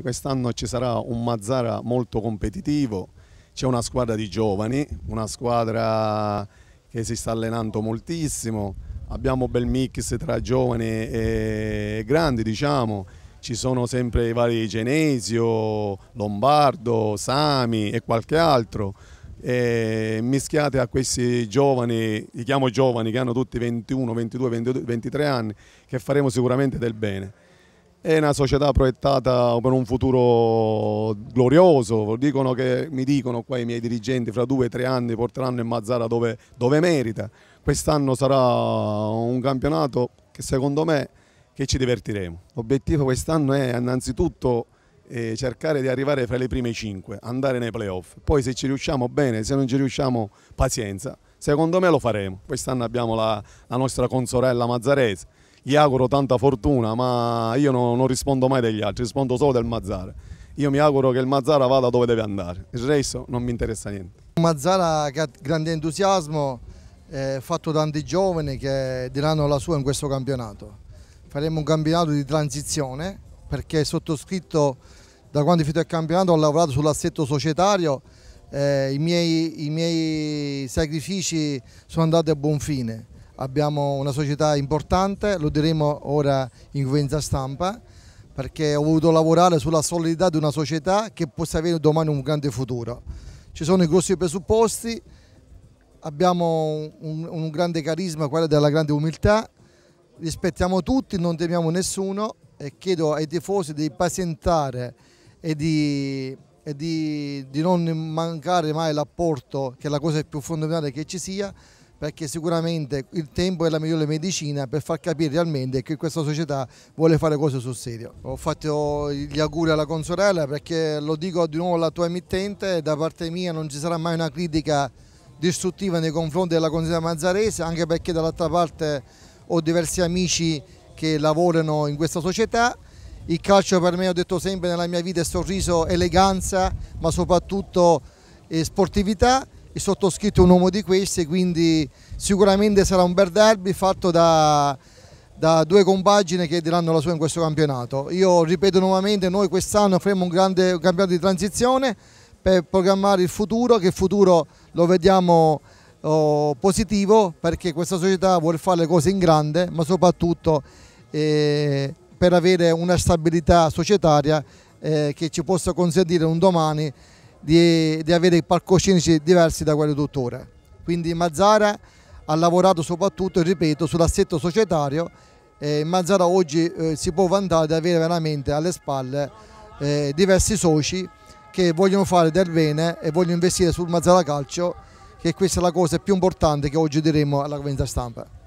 Quest'anno ci sarà un Mazzara molto competitivo, c'è una squadra di giovani, una squadra che si sta allenando moltissimo, abbiamo un bel mix tra giovani e grandi diciamo, ci sono sempre i vari Genesio, Lombardo, Sami e qualche altro. E mischiate a questi giovani, li chiamo giovani che hanno tutti 21, 22, 22, 23 anni, che faremo sicuramente del bene. È una società proiettata per un futuro glorioso, dicono che, mi dicono qua i miei dirigenti fra due o tre anni porteranno il Mazzara dove, dove merita. Quest'anno sarà un campionato che secondo me che ci divertiremo. L'obiettivo quest'anno è innanzitutto eh, cercare di arrivare fra le prime cinque, andare nei playoff. Poi se ci riusciamo bene, se non ci riusciamo pazienza. Secondo me lo faremo. Quest'anno abbiamo la, la nostra consorella Mazzarese gli auguro tanta fortuna, ma io non, non rispondo mai degli altri, rispondo solo del Mazzara. Io mi auguro che il Mazzara vada dove deve andare, il resto non mi interessa niente. Mazzara che ha grande entusiasmo, eh, fatto tanti giovani che diranno la sua in questo campionato. Faremo un campionato di transizione perché sottoscritto da quando è finito il campionato ho lavorato sull'assetto societario, eh, i, miei, i miei sacrifici sono andati a buon fine abbiamo una società importante, lo diremo ora in conferenza stampa, perché ho voluto lavorare sulla solidità di una società che possa avere domani un grande futuro. Ci sono i grossi presupposti, abbiamo un, un grande carisma, quello della grande umiltà, rispettiamo tutti, non temiamo nessuno e chiedo ai tifosi di pazientare e di e di, di, non mancare mai l'apporto, che è la cosa più fondamentale che ci sia, perché sicuramente il tempo è la migliore medicina per far capire realmente che questa società vuole fare cose sul serio. Ho fatto gli auguri alla consorella perché lo dico di nuovo alla tua emittente, da parte mia non ci sarà mai una critica distruttiva nei confronti della consorella Mazzarese, anche perché dall'altra parte ho diversi amici che lavorano in questa società. Il calcio per me, ho detto sempre nella mia vita, è sorriso, eleganza, ma soprattutto eh, sportività il sottoscritto è un uomo di questi, quindi sicuramente sarà un bel derby fatto da, da due compagini che diranno la sua in questo campionato. Io ripeto nuovamente, noi quest'anno faremo un grande campionato di transizione per programmare il futuro, che il futuro lo vediamo oh, positivo perché questa società vuole fare le cose in grande, ma soprattutto eh, per avere una stabilità societaria eh, che ci possa consentire un domani di, di avere palcoscenici diversi da quelli dottore. Quindi Mazzara ha lavorato soprattutto, ripeto, sull'assetto societario e Mazzara oggi eh, si può vantare di avere veramente alle spalle eh, diversi soci che vogliono fare del bene e vogliono investire sul Mazzara Calcio che questa è la cosa più importante che oggi diremo alla convenza stampa.